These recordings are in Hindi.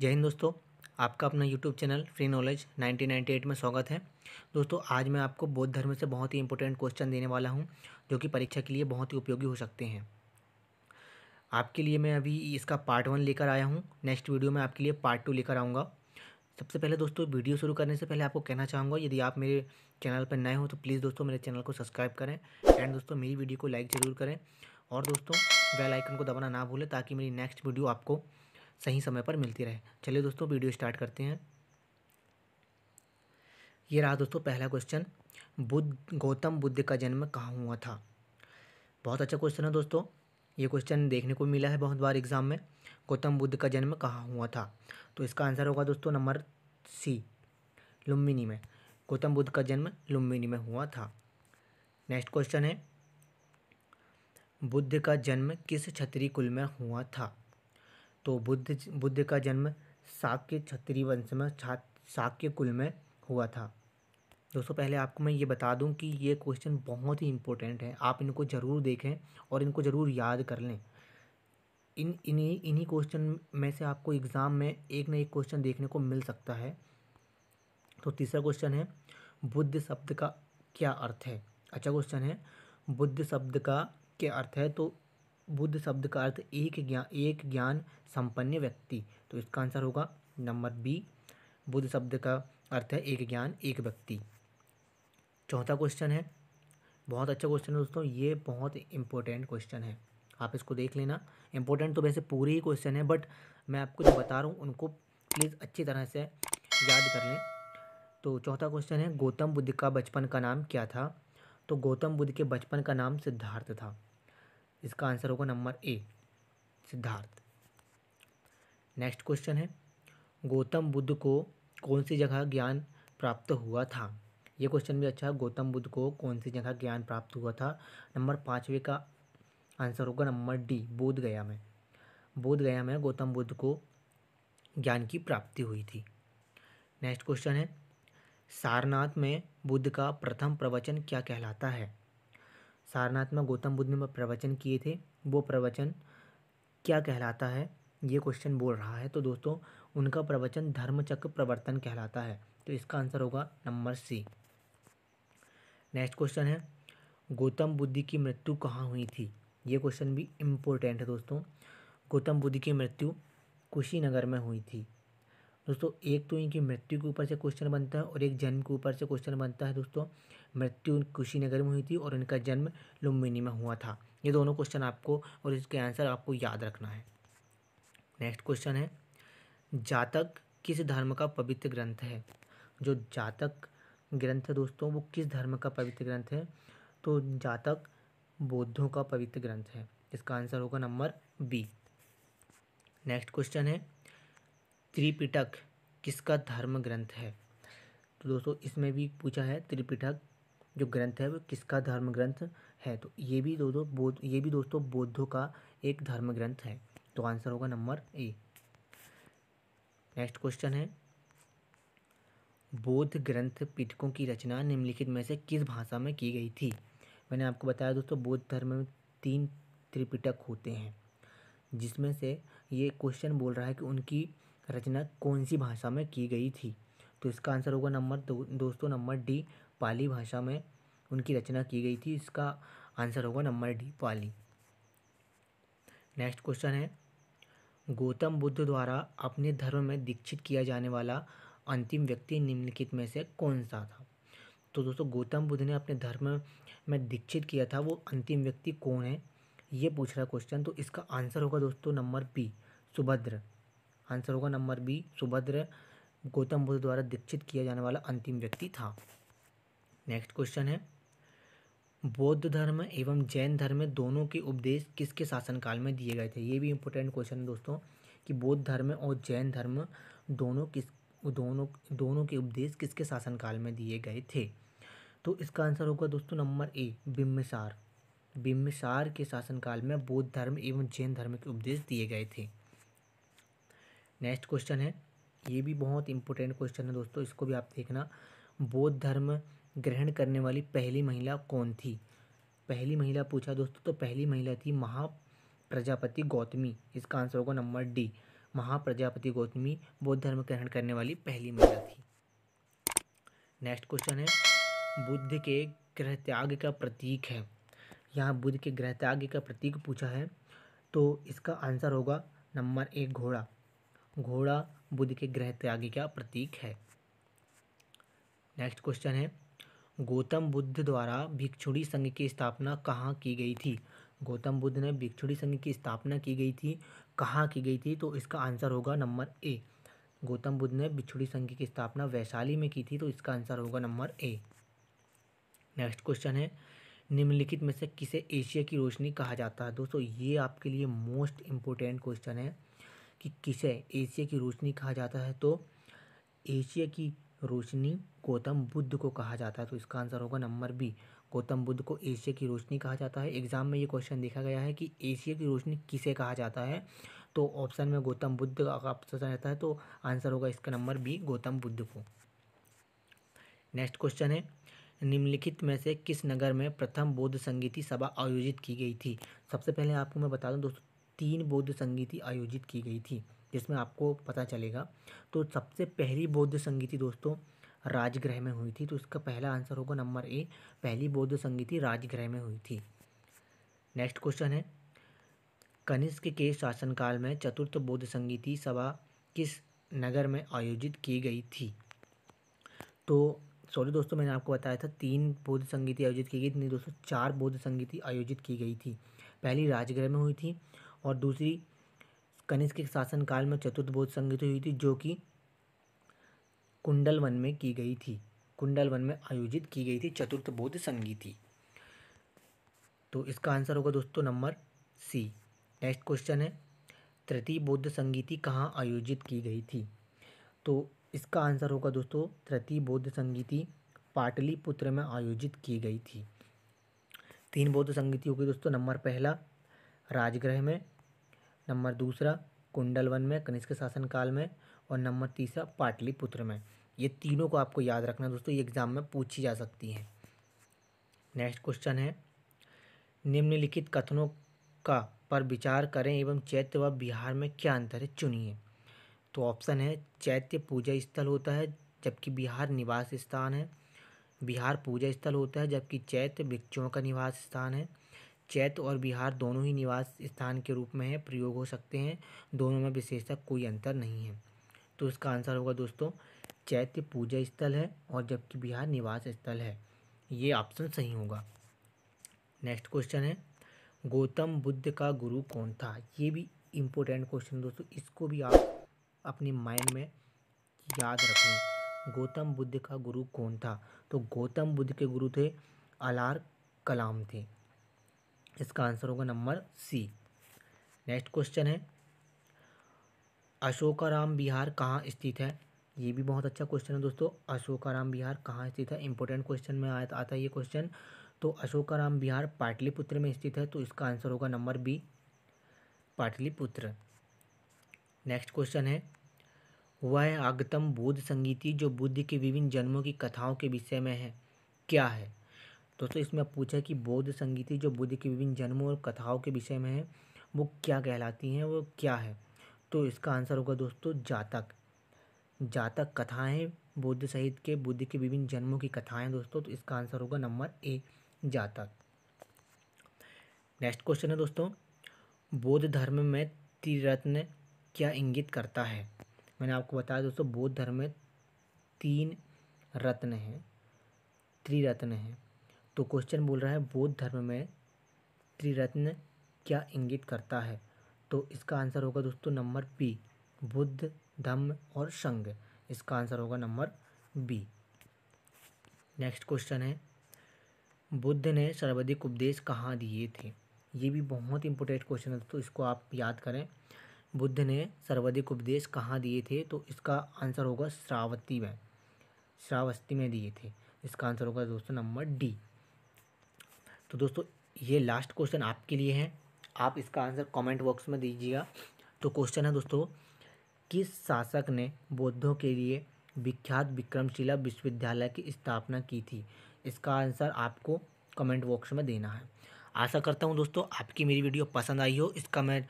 जय हिंद दोस्तों आपका अपना यूट्यूब चैनल फ्री नॉलेज 1998 में स्वागत है दोस्तों आज मैं आपको बौद्ध धर्म से बहुत ही इंपॉर्टेंट क्वेश्चन देने वाला हूं जो कि परीक्षा के लिए बहुत ही उपयोगी हो सकते हैं आपके लिए मैं अभी इसका पार्ट वन लेकर आया हूं नेक्स्ट वीडियो में आपके लिए पार्ट टू लेकर आऊँगा सबसे पहले दोस्तों वीडियो शुरू करने से पहले आपको कहना चाहूँगा यदि आप मेरे चैनल पर नए हो तो प्लीज़ दोस्तों मेरे चैनल को सब्सक्राइब करें एंड दोस्तों मेरी वीडियो को लाइक ज़रूर करें और दोस्तों बेल आइकन को दबाना ना भूलें ताकि मेरी नेक्स्ट वीडियो आपको सही समय पर मिलती रहे चलिए दोस्तों वीडियो स्टार्ट करते हैं ये रहा दोस्तों पहला क्वेश्चन बुद्ध गौतम बुद्ध का जन्म कहाँ हुआ था बहुत अच्छा क्वेश्चन है दोस्तों ये क्वेश्चन देखने को मिला है बहुत बार एग्ज़ाम में गौतम बुद्ध का जन्म कहाँ हुआ था तो इसका आंसर होगा दोस्तों नंबर सी लुम्बिनी में गौतम बुद्ध का जन्म लुम्बिनी में हुआ था नेक्स्ट क्वेश्चन है बुद्ध का जन्म किस क्षत्रिय कुल में हुआ था तो बुद्ध बुद्ध का जन्म शाक्य क्षत्रिय वंश में छा शाक्य कुल में हुआ था दोस्तों पहले आपको मैं ये बता दूं कि ये क्वेश्चन बहुत ही इम्पोर्टेंट है आप इनको ज़रूर देखें और इनको ज़रूर याद कर लें इन इन्हीं इन्हीं क्वेश्चन में से आपको एग्ज़ाम में एक ना एक क्वेश्चन देखने को मिल सकता है तो तीसरा क्वेश्चन है बुद्ध शब्द का क्या अर्थ है अच्छा क्वेश्चन है बुद्ध शब्द का क्या अर्थ है तो बुद्ध शब्द का अर्थ एक ज्ञान एक ज्ञान संपन्न व्यक्ति तो इसका आंसर होगा नंबर बी बुद्ध शब्द का अर्थ है एक ज्ञान एक व्यक्ति चौथा क्वेश्चन है बहुत अच्छा क्वेश्चन है दोस्तों ये बहुत इंपॉर्टेंट क्वेश्चन है आप इसको देख लेना इंपॉर्टेंट तो वैसे पूरे ही क्वेश्चन है बट मैं आपको जो बता रहा हूँ उनको प्लीज़ अच्छी तरह से याद कर लें तो चौथा क्वेश्चन है गौतम बुद्ध का बचपन का नाम क्या था तो गौतम बुद्ध के बचपन का नाम सिद्धार्थ था इसका आंसर होगा number A Siddhartha next question है गौतम बुद्ध को कौन सी जगह ज्ञान प्राप्त हुआ था ये क्वेश्चन भी अच्छा है गौतम बुद्ध को कौन सी जगह ज्ञान प्राप्त हुआ था नंबर पाँचवें का आंसर होगा नंबर डी बोध गया में बोध गया में गौतम बुद्ध को ज्ञान की प्राप्ति हुई थी नेक्स्ट क्वेश्चन है सारनाथ में बुद्ध का प्रथम प्रवचन क्या कहलाता है सारनाथ में गौतम बुद्ध ने प्रवचन किए थे वो प्रवचन क्या कहलाता है ये क्वेश्चन बोल रहा है तो दोस्तों उनका प्रवचन धर्मचक्र प्रवर्तन कहलाता है तो इसका आंसर होगा नंबर सी नेक्स्ट क्वेश्चन है गौतम बुद्ध की मृत्यु कहाँ हुई थी ये क्वेश्चन भी इम्पोर्टेंट है दोस्तों गौतम बुद्ध की मृत्यु कुशीनगर में हुई थी दोस्तों एक तो इनकी मृत्यु के ऊपर से क्वेश्चन बनता है और एक जन्म के ऊपर से क्वेश्चन बनता है दोस्तों मृत्यु कुशीनगर में हुई थी और इनका जन्म लुम्बिनी में हुआ था ये दोनों क्वेश्चन आपको और इसके आंसर आपको याद रखना है नेक्स्ट क्वेश्चन है जातक किस धर्म का पवित्र ग्रंथ है जो जातक ग्रंथ है दोस्तों वो किस धर्म का पवित्र ग्रंथ है तो जातक बौद्धों का पवित्र ग्रंथ है इसका आंसर होगा नंबर बी नेक्स्ट क्वेश्चन है त्रिपिटक किसका धर्म ग्रंथ है तो दोस्तों इसमें भी पूछा है त्रिपिटक जो ग्रंथ है वो किसका धर्म ग्रंथ है तो ये भी दोस्तों बोध ये भी दोस्तों बौद्धों का एक धर्म ग्रंथ है तो आंसर होगा नंबर ए नेक्स्ट क्वेश्चन है बौद्ध ग्रंथ पिटकों की रचना निम्नलिखित में से किस भाषा में की गई थी मैंने आपको बताया दोस्तों बौद्ध धर्म में तीन त्रिपिटक होते हैं जिसमें से ये क्वेश्चन बोल रहा है कि उनकी रचना कौन सी भाषा में की गई थी तो इसका आंसर होगा नंबर दो दोस्तों नंबर डी पाली भाषा में उनकी रचना की गई थी इसका आंसर होगा number D Pali next question है गौतम बुद्ध द्वारा अपने धर्म में दीक्षित किया जाने वाला अंतिम व्यक्ति निम्नलिखित में से कौन सा था तो दोस्तों गौतम बुद्ध ने अपने धर्म में दीक्षित किया था वो अंतिम व्यक्ति कौन है ये पूछ रहा क्वेश्चन तो इसका आंसर होगा दोस्तों नंबर बी सुभद्र आंसर होगा नंबर बी सुभद्र गौतम बुद्ध द्वारा दीक्षित किया जाने वाला अंतिम व्यक्ति था नेक्स्ट क्वेश्चन है बौद्ध धर्म एवं जैन धर्म दोनों के उपदेश किसके शासनकाल में दिए गए थे ये भी इंपॉर्टेंट क्वेश्चन है दोस्तों कि बौद्ध धर्म और जैन धर्म दोनों किस दोनों दोनों के उपदेश किसके शासनकाल में दिए गए थे तो इसका आंसर होगा दोस्तों नंबर ए बिम्बसार बिम्बसार के शासनकाल में बौद्ध धर्म एवं जैन धर्म के उपदेश दिए गए थे नेक्स्ट क्वेश्चन है ये भी बहुत इंपॉर्टेंट क्वेश्चन है दोस्तों इसको भी आप देखना बौद्ध धर्म ग्रहण करने वाली पहली महिला कौन थी पहली महिला पूछा दोस्तों तो पहली महिला थी महाप्रजापति गौतमी इसका आंसर होगा नंबर डी महाप्रजापति गौतमी बौद्ध धर्म ग्रहण करने वाली पहली महिला थी नेक्स्ट क्वेश्चन है बुद्ध के ग्रह त्याग का प्रतीक है यहाँ बुद्ध के ग्रह त्याग का प्रतीक पूछा है तो इसका आंसर होगा नंबर एक घोड़ा घोड़ा बुद्ध के ग्रह त्यागी का प्रतीक है नेक्स्ट क्वेश्चन है गौतम बुद्ध द्वारा भिक्षुड़ी संघ की स्थापना कहाँ की गई थी गौतम बुद्ध ने भिक्षुड़ी संघ की स्थापना की गई थी कहाँ की गई थी तो इसका आंसर होगा नंबर ए गौतम बुद्ध ने भिक्षुड़ी संघ की स्थापना वैशाली में की थी तो इसका आंसर होगा नंबर ए नेक्स्ट क्वेश्चन है निम्नलिखित में से किसे एशिया की रोशनी कहा जाता है दोस्तों ये आपके लिए मोस्ट इम्पोर्टेंट क्वेश्चन है कि किसे एशिया की रोशनी कहा जाता है तो एशिया की रोशनी गौतम बुद्ध को कहा जाता है तो इसका आंसर होगा नंबर बी गौतम बुद्ध को एशिया की रोशनी कहा जाता है एग्जाम में ये क्वेश्चन देखा गया है कि एशिया की रोशनी किसे कहा जाता है तो ऑप्शन में गौतम बुद्ध का ऑप्शन रहता है तो आंसर होगा इसका नंबर बी गौतम बुद्ध को नेक्स्ट क्वेश्चन है निम्नलिखित में से किस नगर में प्रथम बौद्ध संगीति सभा आयोजित की गई थी सबसे पहले आपको मैं बता दूं दोस्तों तीन बौद्ध संगीति आयोजित की गई थी जिसमें आपको पता चलेगा तो सबसे पहली बौद्ध संगीति दोस्तों राजगृह में हुई थी तो इसका पहला आंसर होगा नंबर ए पहली बौद्ध संगीति राजगृह में हुई थी नेक्स्ट क्वेश्चन है कनिष्क के शासनकाल में चतुर्थ बौद्ध संगीति सभा किस नगर में आयोजित की गई थी तो सॉरी दोस्तों मैंने आपको बताया था तीन बौद्ध संगीति आयोजित की गई थी नहीं दोस्तों चार बौद्ध संगीति आयोजित की गई थी पहली राजगृह में हुई थी और दूसरी कनिष्क के शासनकाल में चतुर्थ बौद्ध संगीत हुई थी जो कि कुंडल वन में की गई थी कुंडल वन में आयोजित की गई थी चतुर्थ बौद्ध संगीति तो इसका आंसर होगा दोस्तों नंबर सी नेक्स्ट क्वेश्चन है तृतीय बौद्ध संगीति कहाँ आयोजित की गई थी तो इसका आंसर होगा दोस्तों तृतीय बौद्ध संगीति पाटलिपुत्र में आयोजित की गई थी तीन बौद्ध संगीति होगी दोस्तों नंबर पहला राजगृह में नंबर दूसरा कुंडल वन में कनिष्क शासनकाल में और नंबर तीसरा पाटलिपुत्र में ये तीनों को आपको याद रखना दोस्तों ये एग्ज़ाम में पूछी जा सकती हैं नेक्स्ट क्वेश्चन है निम्नलिखित कथनों का पर विचार करें एवं चैत्य व बिहार में क्या अंतर है चुनिए तो ऑप्शन है चैत्य पूजा स्थल होता है जबकि बिहार निवास स्थान है बिहार पूजा स्थल होता है जबकि चैत्य भिक्षुओं का निवास स्थान है चैत और बिहार दोनों ही निवास स्थान के रूप में है प्रयोग हो सकते हैं दोनों में विशेषता कोई अंतर नहीं है तो इसका आंसर होगा दोस्तों चैत्य पूजा स्थल है और जबकि बिहार निवास स्थल है ये ऑप्शन सही होगा नेक्स्ट क्वेश्चन है गौतम बुद्ध का गुरु कौन था ये भी इम्पोर्टेंट क्वेश्चन दोस्तों इसको भी आप अपने माइंड में याद रखें गौतम बुद्ध का गुरु कौन था तो गौतम बुद्ध के गुरु थे अलार कलाम थे इसका आंसर होगा नंबर सी नेक्स्ट क्वेश्चन है अशोकाराम बिहार कहाँ स्थित है ये भी बहुत अच्छा क्वेश्चन है दोस्तों अशोकाराम बिहार कहाँ स्थित है इंपॉर्टेंट क्वेश्चन में आया आता है ये क्वेश्चन तो अशोकाराम बिहार पाटलिपुत्र में स्थित है तो इसका आंसर होगा number B Pataliputra next question है वह आगतम बुद्ध संगीति जो बुद्ध के विभिन्न जन्मों की कथाओं के विषय में है क्या है दोस्तों इसमें पूछा कि बौद्ध संगीति जो बुद्ध के विभिन्न जन्मों और कथाओं के विषय में है वो क्या कहलाती हैं वो क्या है तो इसका आंसर होगा दोस्तों जातक जातक कथाएं बौद्ध सहित के बुद्ध के विभिन्न जन्मों की कथाएं दोस्तों तो इसका आंसर होगा नंबर ए जातक नेक्स्ट क्वेश्चन है दोस्तों बौद्ध धर्म में त्रिरत्न क्या इंगित करता है मैंने आपको बताया दोस्तों बौद्ध धर्म में तीन रत्न हैं त्रिरत्न हैं तो क्वेश्चन बोल रहा है बौद्ध धर्म में त्रिरत्न क्या इंगित करता है तो इसका आंसर होगा दोस्तों नंबर पी बुद्ध धम्म और संघ इसका आंसर होगा नंबर बी नेक्स्ट क्वेश्चन है बुद्ध ने सर्वाधिक उपदेश कहाँ दिए थे ये भी बहुत इंपॉर्टेंट क्वेश्चन है दोस्तों इसको आप याद करें बुद्ध ने सर्वाधिक उपदेश कहाँ दिए थे तो इसका आंसर होगा श्रावती में श्रावस्ती में दिए थे इसका आंसर होगा दोस्तों नंबर डी तो दोस्तों ये लास्ट क्वेश्चन आपके लिए है आप इसका आंसर कमेंट बॉक्स में दीजिएगा तो क्वेश्चन है दोस्तों किस शासक ने बौद्धों के लिए विख्यात विक्रमशिला विश्वविद्यालय की स्थापना की थी इसका आंसर आपको कमेंट बॉक्स में देना है आशा करता हूँ दोस्तों आपकी मेरी वीडियो पसंद आई हो इसका मैं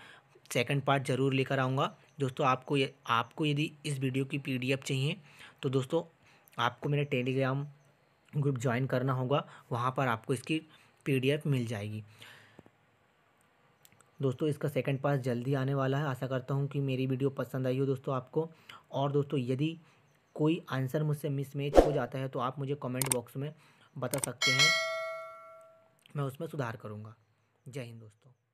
सेकंड पार्ट ज़रूर लेकर आऊँगा दोस्तों आपको ये आपको यदि इस वीडियो की पी चाहिए तो दोस्तों आपको मेरा टेलीग्राम ग्रुप ज्वाइन करना होगा वहाँ पर आपको इसकी पीडीएफ मिल जाएगी दोस्तों इसका सेकंड पार्ट जल्दी आने वाला है आशा करता हूँ कि मेरी वीडियो पसंद आई हो दोस्तों आपको और दोस्तों यदि कोई आंसर मुझसे मिसमेच हो जाता है तो आप मुझे कमेंट बॉक्स में बता सकते हैं मैं उसमें सुधार करूँगा जय हिंद दोस्तों